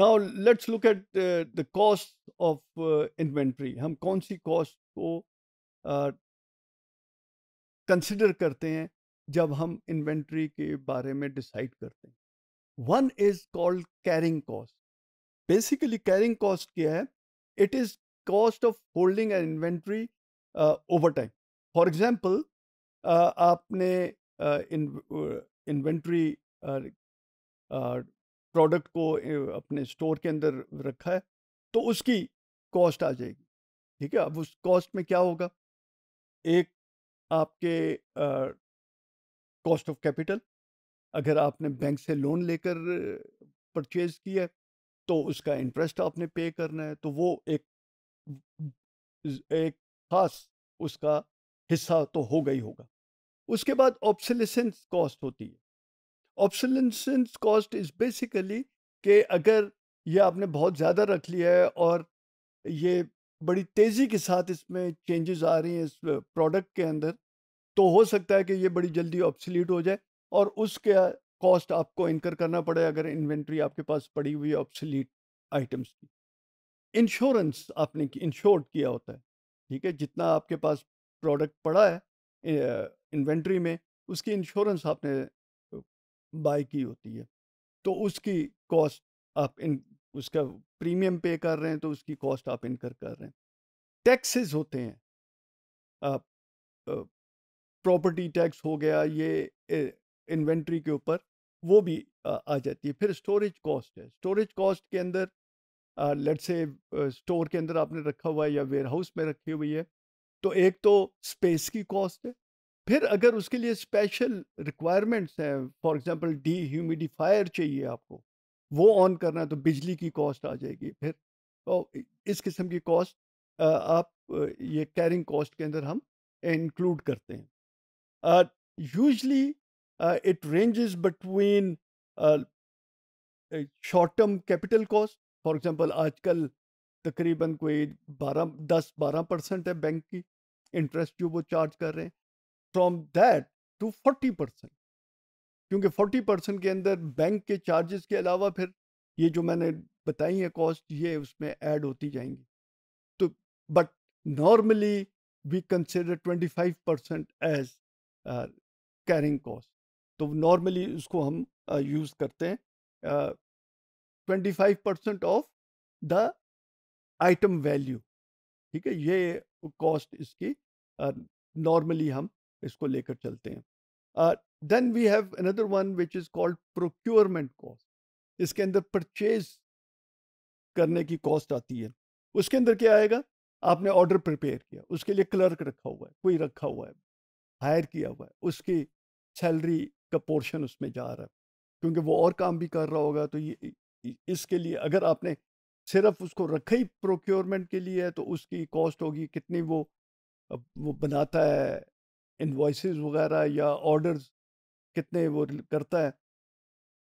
now let's look at the cost of inventory हम कौन सी कॉस्ट को कंसिडर uh, करते हैं जब हम इन्वेंट्री के बारे में डिसाइड करते हैं one is called carrying cost basically carrying cost क्या है it is cost of holding an inventory over time for example आपने इन्वेंट्री uh, uh, प्रोडक्ट को अपने स्टोर के अंदर रखा है तो उसकी कॉस्ट आ जाएगी ठीक है अब उस कॉस्ट में क्या होगा एक आपके कॉस्ट ऑफ कैपिटल अगर आपने बैंक से लोन लेकर परचेज किया है तो उसका इंटरेस्ट आपने पे करना है तो वो एक एक खास उसका हिस्सा तो होगा ही होगा उसके बाद ऑप्सलिसेंस कॉस्ट होती है ऑब्सोलेंसेंस कॉस्ट इज बेसिकली कि अगर ये आपने बहुत ज़्यादा रख लिया है और ये बड़ी तेज़ी के साथ इसमें चेंजेस आ रही हैं इस प्रोडक्ट के अंदर तो हो सकता है कि ये बड़ी जल्दी ऑप्सलीट हो जाए और उसके कॉस्ट आपको इनकर करना पड़े अगर इन्वेंट्री आपके पास पड़ी हुई ऑब्सलीट आइटम्स की इंश्योरेंस आपने की इंश्योर्ड किया होता है ठीक है जितना आपके पास प्रोडक्ट पड़ा है इन्वेंट्री में उसकी इंश्योरेंस आपने बाई की होती है तो उसकी कॉस्ट आप इन उसका प्रीमियम पे कर रहे हैं तो उसकी कॉस्ट आप इनकर कर रहे हैं टैक्सेस होते हैं आप प्रॉपर्टी टैक्स हो गया ये इन्वेंट्री के ऊपर वो भी आ जाती है फिर स्टोरेज कॉस्ट है स्टोरेज कॉस्ट के अंदर लेट से स्टोर के अंदर आपने रखा हुआ है या वेयर हाउस में रखी हुई है तो एक तो स्पेस की कॉस्ट है फिर अगर उसके लिए स्पेशल रिक्वायरमेंट्स हैं फॉर एग्जांपल डी ह्यूमिडिफायर चाहिए आपको वो ऑन करना है तो बिजली की कॉस्ट आ जाएगी फिर तो इस किस्म की कॉस्ट आप ये कैरिंग कॉस्ट के अंदर हम इंक्लूड करते हैं usually it ranges between short term capital cost for example आजकल तकरीबन कोई बारह दस बारह परसेंट है बैंक की इंटरेस्ट जो वो चार्ज कर रहे हैं from that to forty percent क्योंकि फोर्टी परसेंट के अंदर बैंक के चार्जेस के अलावा फिर ये जो मैंने बताई है कॉस्ट ये उसमें ऐड होती जाएंगी तो but normally we consider twenty five percent as carrying cost तो नॉर्मली उसको हम यूज़ uh, करते हैं twenty five percent of the item value ठीक है ये कॉस्ट इसकी नॉर्मली uh, हम इसको लेकर चलते हैं then we have another one which is called procurement cost इसके अंदर परचेज करने की कॉस्ट आती है उसके अंदर क्या आएगा आपने ऑर्डर प्रिपेयर किया उसके लिए क्लर्क रखा हुआ है कोई रखा हुआ है हायर किया हुआ है उसकी सैलरी का पोर्शन उसमें जा रहा है क्योंकि वो और काम भी कर रहा होगा तो ये इसके लिए अगर आपने सिर्फ उसको रखा ही प्रोक्योरमेंट के लिए है तो उसकी कॉस्ट होगी कितनी वो वो बनाता है इन्वॉइसेस वगैरह या ऑर्डर्स कितने वो करता है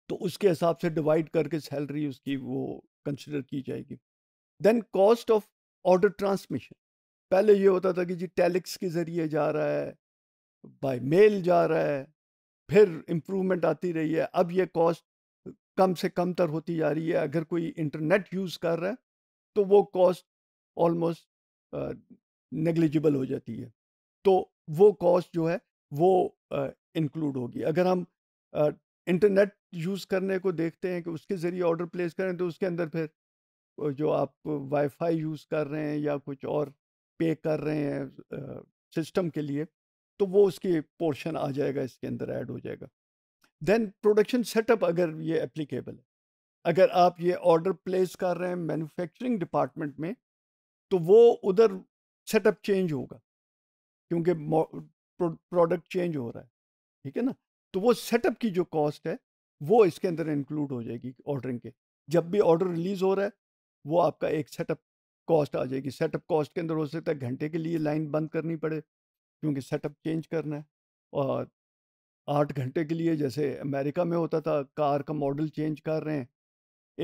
तो उसके हिसाब से डिवाइड करके सैलरी उसकी वो कंसिडर की जाएगी then cost of order transmission पहले ये होता था कि जी टेलिक्स के ज़रिए जा रहा है बाय मेल जा रहा है फिर इम्प्रूवमेंट आती रही है अब ये कॉस्ट कम से कम तर होती जा रही है अगर कोई इंटरनेट यूज़ कर रहा है तो वो कॉस्ट ऑलमोस्ट नेग्लिजिबल हो जाती है तो वो कॉस्ट जो है वो इंक्लूड होगी अगर हम इंटरनेट यूज़ करने को देखते हैं कि उसके ज़रिए ऑर्डर प्लेस करें तो उसके अंदर फिर जो आप वाईफाई यूज़ कर रहे हैं या कुछ और पे कर रहे हैं सिस्टम के लिए तो वो उसकी पोर्शन आ जाएगा इसके अंदर ऐड हो जाएगा देन प्रोडक्शन सेटअप अगर ये एप्लीकेबल है अगर आप ये ऑर्डर प्लेस कर रहे हैं मैन्युफैक्चरिंग डिपार्टमेंट में तो वो उधर सेटअप चेंज होगा क्योंकि प्रोडक्ट चेंज हो रहा है ठीक है ना तो वो सेटअप की जो कॉस्ट है वो इसके अंदर इंक्लूड हो जाएगी ऑर्डरिंग के जब भी ऑर्डर रिलीज़ हो रहा है वो आपका एक सेटअप कॉस्ट आ जाएगी सेटअप कॉस्ट के अंदर हो सकता है घंटे के लिए लाइन बंद करनी पड़े क्योंकि सेटअप चेंज करना है और आठ घंटे के लिए जैसे अमेरिका में होता था कार का मॉडल चेंज कर रहे हैं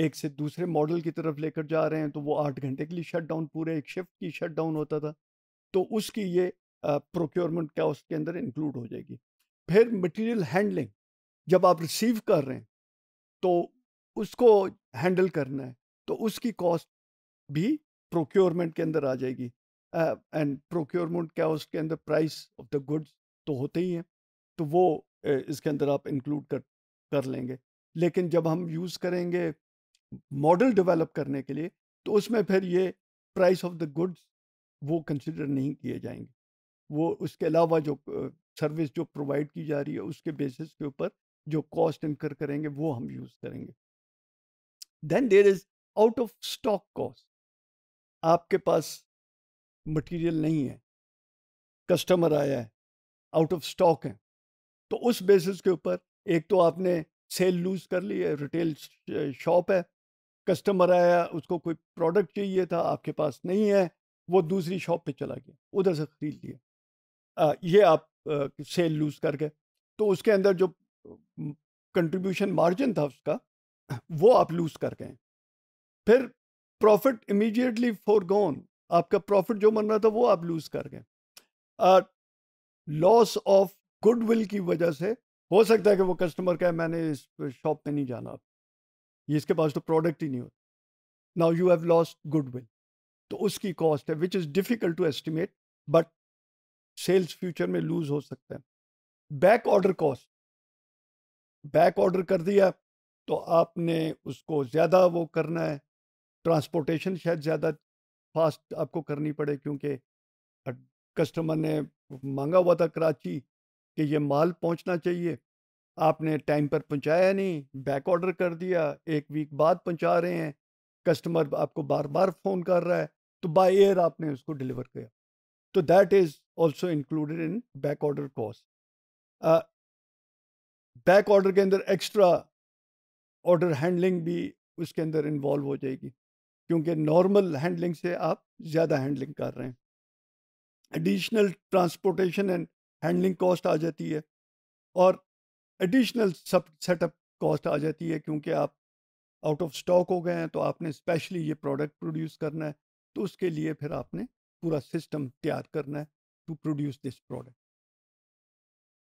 एक से दूसरे मॉडल की तरफ लेकर जा रहे हैं तो वो आठ घंटे के लिए शट डाउन पूरे एक शिफ्ट की शट डाउन होता था तो उसकी ये प्रोक्योरमेंट क्या उसके अंदर इंक्लूड हो जाएगी फिर मटेरियल हैंडलिंग जब आप रिसीव कर रहे हैं तो उसको हैंडल करना है तो उसकी कॉस्ट भी प्रोक्योरमेंट के अंदर आ जाएगी एंड प्रोक्योरमेंट क्या उसके अंदर प्राइस ऑफ द गुड्स तो होते ही हैं तो वो इसके अंदर आप इंक्लूड कर कर लेंगे लेकिन जब हम यूज़ करेंगे मॉडल डेवलप करने के लिए तो उसमें फिर ये प्राइस ऑफ द गुड्स वो कंसिडर नहीं किए जाएंगे वो उसके अलावा जो सर्विस जो प्रोवाइड की जा रही है उसके बेसिस के ऊपर जो कॉस्ट इनकर करेंगे वो हम यूज़ करेंगे then there is out of stock cost आपके पास मटेरियल नहीं है कस्टमर आया है आउट ऑफ स्टॉक है तो उस बेसिस के ऊपर एक तो आपने सेल लूज़ कर ली है रिटेल शॉप है कस्टमर आया उसको कोई प्रोडक्ट चाहिए था आपके पास नहीं है वो दूसरी शॉप पे चला गया उधर से ख़रीद लिया ये आप सेल लूज़ कर गए तो उसके अंदर जो कंट्रीब्यूशन मार्जिन था उसका वो आप लूज़ कर गए फिर प्रॉफिट इमीडिएटली फॉर गॉन आपका प्रॉफिट जो बन रहा था वो आप लूज़ कर गए लॉस ऑफ गुडविल की वजह से हो सकता है कि वो कस्टमर कहे मैंने इस शॉप पे नहीं जाना ये इसके पास तो प्रोडक्ट ही नहीं होता now you have lost goodwill तो उसकी कॉस्ट है which is difficult to estimate but sales future में लूज हो सकते हैं back order cost back order कर दिया तो आपने उसको ज़्यादा वो करना है ट्रांसपोर्टेशन शायद ज़्यादा फास्ट आपको करनी पड़े क्योंकि कस्टमर ने मांगा हुआ था कराची कि ये माल पहुंचना चाहिए आपने टाइम पर पहुंचाया नहीं बैक ऑर्डर कर दिया एक वीक बाद पहुंचा रहे हैं कस्टमर आपको बार बार फ़ोन कर रहा है तो बाय एयर आपने उसको डिलीवर किया तो that is also included in back order cost back order के अंदर एक्स्ट्रा ऑर्डर हैंडलिंग भी उसके अंदर इन्वॉल्व हो जाएगी क्योंकि नॉर्मल हैंडलिंग से आप ज़्यादा हैंडलिंग कर रहे हैं additional transportation and handling cost आ जाती है और एडिशनल सब सेटअप कॉस्ट आ जाती है क्योंकि आप आउट ऑफ स्टॉक हो गए हैं तो आपने स्पेशली ये प्रोडक्ट प्रोड्यूस करना है तो उसके लिए फिर आपने पूरा सिस्टम तैयार करना है टू प्रोड्यूस दिस प्रोडक्ट